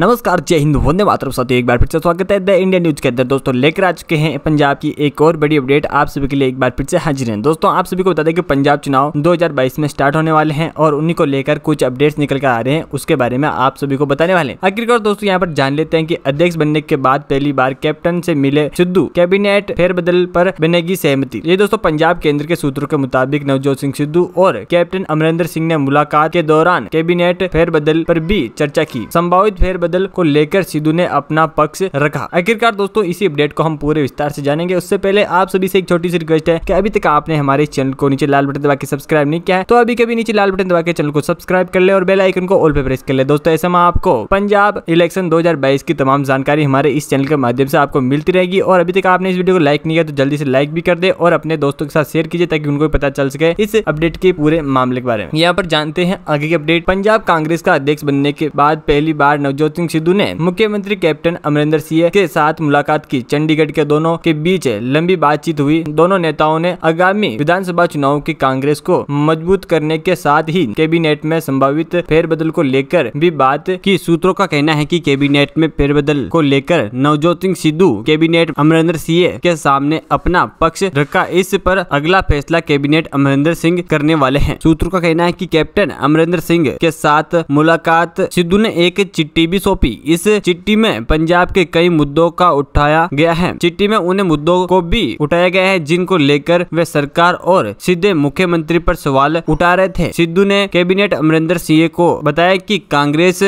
नमस्कार जय हिंद वंदे मातरम साथियों एक बार फिर से स्वागत है द इंडिया न्यूज के अंदर दोस्तों लेकर आ चुके हैं पंजाब की एक और बड़ी अपडेट आप सभी के लिए एक बार फिर से हाजिर हैं दोस्तों आप सभी को बता दें कि पंजाब चुनाव 2022 में स्टार्ट होने वाले हैं और उन्हीं को लेकर कुछ अपडेट्स निकल कर आ रहे हैं उसके बारे में आप सभी को बताने वाले आखिरकार दोस्तों यहाँ पर जान लेते हैं की अध्यक्ष बनने के बाद पहली बार कैप्टन से मिले सिद्धू कैबिनेट फेरबदल पर बनेगी सहमति ये दोस्तों पंजाब केंद्र के सूत्रों के मुताबिक नवजोत सिंह सिद्धू और कैप्टन अमरिंदर सिंह ने मुलाकात के दौरान कैबिनेट फेरबदल पर भी चर्चा की संभावित फेर बदल को लेकर सिद्धू ने अपना पक्ष रखा आखिरकार दोस्तों इसी अपडेट को हम पूरे विस्तार से जानेंगे उससे पहले आप सभी से एक छोटी सी रिक्वेस्ट है कि अभी तक आपने हमारे चैनल को नीचे लाल बटन दबा के सब्सक्राइब नहीं किया है तो अभी कभी नीचे लाल बटन दबा के चैनल को सब्सक्राइब कर ले और बेल आइकन को ऑल पे प्रेस कर ले दोस्तों ऐसे में आपको पंजाब इलेक्शन बाईस की तमाम जानकारी हमारे इस चैनल के माध्यम से आपको मिलती रहेगी और अभी तक आपने इस वीडियो को लाइक नहीं किया तो जल्दी से लाइक भी कर दे और अपने दोस्तों के साथ शेयर कीजिए ताकि उनको पता चल सके इस अपडेट के पूरे मामले के बारे में यहाँ पर जानते हैं आगे की अपडेट पंजाब कांग्रेस का अध्यक्ष बनने के बाद पहली बार नवजोत नवजोत सिंह सिद्धू ने मुख्यमंत्री कैप्टन अमरिंदर सिंह के साथ मुलाकात की चंडीगढ़ के दोनों के बीच लंबी बातचीत हुई दोनों नेताओं ने आगामी विधानसभा चुनाव की कांग्रेस को मजबूत करने के साथ ही कैबिनेट में संभावित फेरबदल को लेकर भी बात की सूत्रों का कहना है कि कैबिनेट में फेरबदल को लेकर नवजोत सिंह सिद्धू कैबिनेट अमरिंदर सिंह के सामने अपना पक्ष रखा इस पर अगला फैसला कैबिनेट अमरिंदर सिंह करने वाले हैं सूत्रों का कहना है कि कैप्टन अमरिंदर सिंह के साथ मुलाकात सिद्धू ने एक चिट्ठी भी सौंपी इस चिट्ठी में पंजाब के कई मुद्दों का उठाया गया है चिट्ठी में उन्हें मुद्दों को भी उठाया गया है जिनको लेकर वे सरकार और सीधे मुख्यमंत्री पर सवाल उठा रहे थे सिद्धू ने कैबिनेट अमरिंदर सिंह को बताया कि कांग्रेस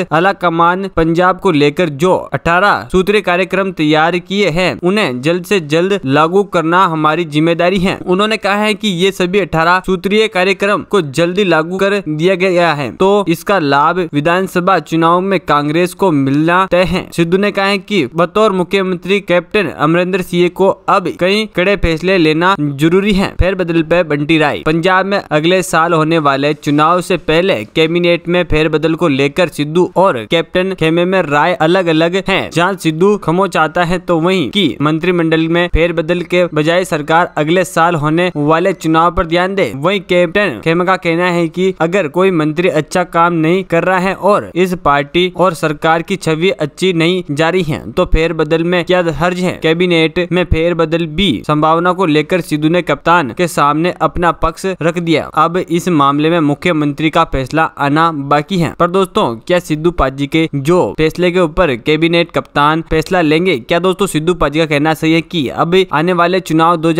कमान पंजाब को लेकर जो 18 सूत्रीय कार्यक्रम तैयार किए हैं उन्हें जल्द से जल्द लागू करना हमारी जिम्मेदारी है उन्होंने कहा है कि ये सभी 18 सूत्रीय कार्यक्रम को जल्दी लागू कर दिया गया है तो इसका लाभ विधानसभा चुनाव में कांग्रेस को को मिलना तय है सिद्धू ने कहा है कि बतौर मुख्यमंत्री कैप्टन अमरिंदर सिंह को अब कई कड़े फैसले लेना जरूरी है फेरबदल पे बंटी राय पंजाब में अगले साल होने वाले चुनाव से पहले कैबिनेट में फेरबदल को लेकर सिद्धू और कैप्टन खेमे में राय अलग अलग है जहाँ सिद्धू खमो चाहता है तो वही की मंत्रिमंडल में फेरबदल के बजाय सरकार अगले साल होने वाले चुनाव पर ध्यान दे वही कैप्टन खेमे का कहना है की अगर कोई मंत्री अच्छा काम नहीं कर रहा है और इस पार्टी और सरकार सरकार की छवि अच्छी नहीं जा रही है तो फेरबदल में क्या हर्ज है कैबिनेट में फेरबदल भी संभावना को लेकर सिद्धू ने कप्तान के सामने अपना पक्ष रख दिया अब इस मामले में मुख्यमंत्री का फैसला आना बाकी है पर दोस्तों क्या सिद्धू पाजी के जो फैसले के ऊपर कैबिनेट कप्तान फैसला लेंगे क्या दोस्तों सिद्धू पाजी का कहना सही है की अब आने वाले चुनाव दो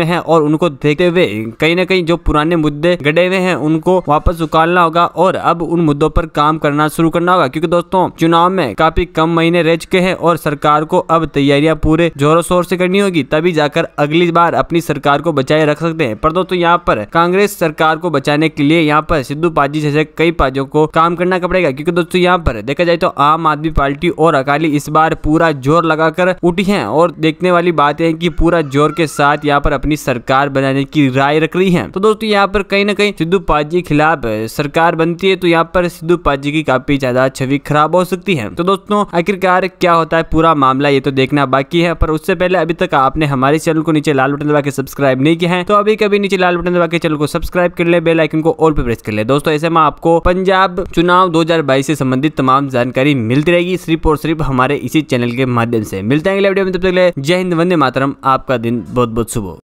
में है और उनको देखते हुए कहीं ना कहीं जो पुराने मुद्दे गड़े हुए हैं उनको वापस उकालना होगा और अब उन मुद्दों पर काम करना शुरू करना होगा क्योंकि दोस्तों चुनाव काम में काफी कम महीने रह चुके हैं और सरकार को अब तैयारियां पूरे जोरों शोर से करनी होगी तभी जाकर अगली बार अपनी सरकार को बचाए रख सकते हैं पर दोस्तों यहाँ पर कांग्रेस सरकार को बचाने के लिए यहाँ पर सिद्धू पाजी जैसे कई पाजियों को काम करना पड़ेगा क्योंकि दोस्तों यहाँ पर देखा जाए तो आम आदमी पार्टी और अकाली इस बार पूरा जोर लगाकर उठी है और देखने वाली बात है की पूरा जोर के साथ यहाँ पर अपनी सरकार बनाने की राय रख रही है तो दोस्तों यहाँ पर कहीं ना कहीं सिद्धू पाजी के खिलाफ सरकार बनती है तो यहाँ पर सिद्धू पाजी की काफी ज्यादा छवि खराब हो सकती है सकती है तो दोस्तों आखिरकार क्या होता है पूरा मामला ये तो देखना बाकी है पर उससे पहले अभी तक आपने हमारे चैनल को नीचे लाल बटन दबा के सब्सक्राइब नहीं किया है तो अभी कभी नीचे लाल बटन दबा के चैनल को सब्सक्राइब कर ले बेल आइकन को ऑल पे प्रेस कर ले दोस्तों ऐसे में आपको पंजाब चुनाव दो से संबंधित तमाम जानकारी मिलती रहेगी सिर्फ और सिर्फ हमारे इसी चैनल के माध्यम से मिलते हैं अगले वीडियो में तब तक जय हिंद वंदे मातरम आपका दिन बहुत बहुत शुभ